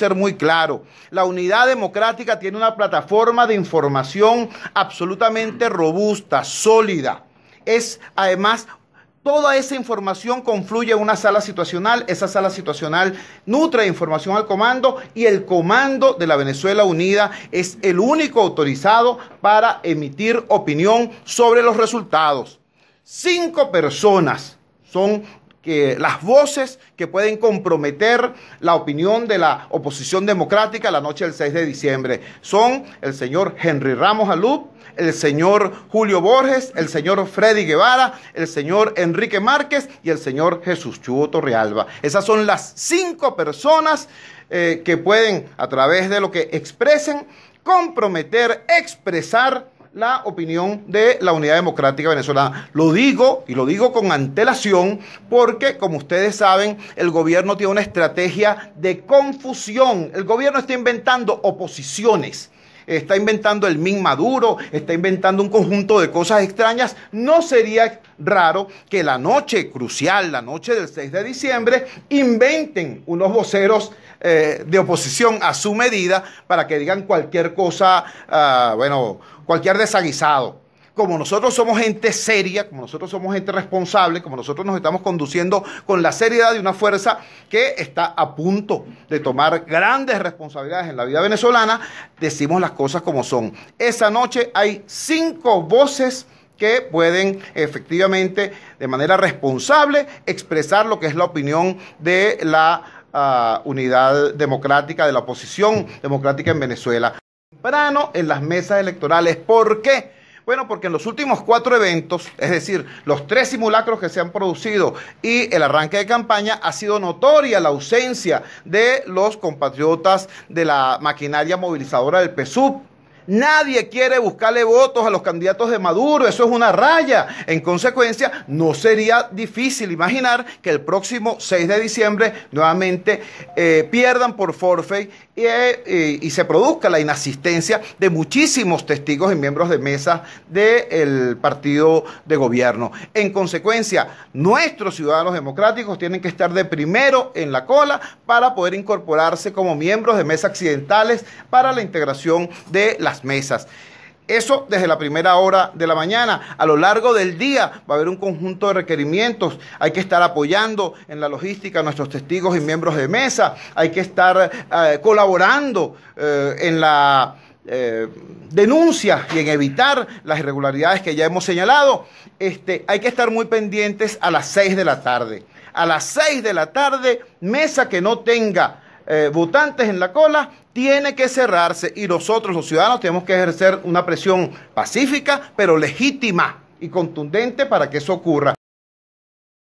ser muy claro. La unidad democrática tiene una plataforma de información absolutamente robusta, sólida. Es además Toda esa información confluye en una sala situacional, esa sala situacional nutre información al comando y el comando de la Venezuela Unida es el único autorizado para emitir opinión sobre los resultados. Cinco personas son que las voces que pueden comprometer la opinión de la oposición democrática la noche del 6 de diciembre son el señor Henry Ramos Alup, el señor Julio Borges, el señor Freddy Guevara, el señor Enrique Márquez y el señor Jesús Chubo Torrealba. Esas son las cinco personas eh, que pueden, a través de lo que expresen, comprometer, expresar la opinión de la Unidad Democrática Venezolana. Lo digo y lo digo con antelación porque, como ustedes saben, el gobierno tiene una estrategia de confusión. El gobierno está inventando oposiciones está inventando el min maduro, está inventando un conjunto de cosas extrañas, no sería raro que la noche crucial, la noche del 6 de diciembre, inventen unos voceros eh, de oposición a su medida para que digan cualquier cosa, ah, bueno, cualquier desaguisado como nosotros somos gente seria, como nosotros somos gente responsable, como nosotros nos estamos conduciendo con la seriedad de una fuerza que está a punto de tomar grandes responsabilidades en la vida venezolana, decimos las cosas como son. Esa noche hay cinco voces que pueden efectivamente, de manera responsable, expresar lo que es la opinión de la ah, unidad democrática, de la oposición democrática en Venezuela. Temprano en las mesas electorales. ¿Por qué? Bueno, porque en los últimos cuatro eventos, es decir, los tres simulacros que se han producido y el arranque de campaña, ha sido notoria la ausencia de los compatriotas de la maquinaria movilizadora del PSUV Nadie quiere buscarle votos a los candidatos de Maduro, eso es una raya. En consecuencia, no sería difícil imaginar que el próximo 6 de diciembre nuevamente eh, pierdan por forfait y, eh, eh, y, se produzca la inasistencia de muchísimos testigos y miembros de mesa del partido de gobierno. En consecuencia, nuestros ciudadanos democráticos tienen que estar de primero en la cola para poder incorporarse como miembros de mesa accidentales para la integración de la mesas. Eso desde la primera hora de la mañana. A lo largo del día va a haber un conjunto de requerimientos. Hay que estar apoyando en la logística a nuestros testigos y miembros de mesa. Hay que estar eh, colaborando eh, en la eh, denuncia y en evitar las irregularidades que ya hemos señalado. Este, hay que estar muy pendientes a las seis de la tarde. A las seis de la tarde, mesa que no tenga eh, votantes en la cola, tiene que cerrarse y nosotros los ciudadanos tenemos que ejercer una presión pacífica, pero legítima y contundente para que eso ocurra.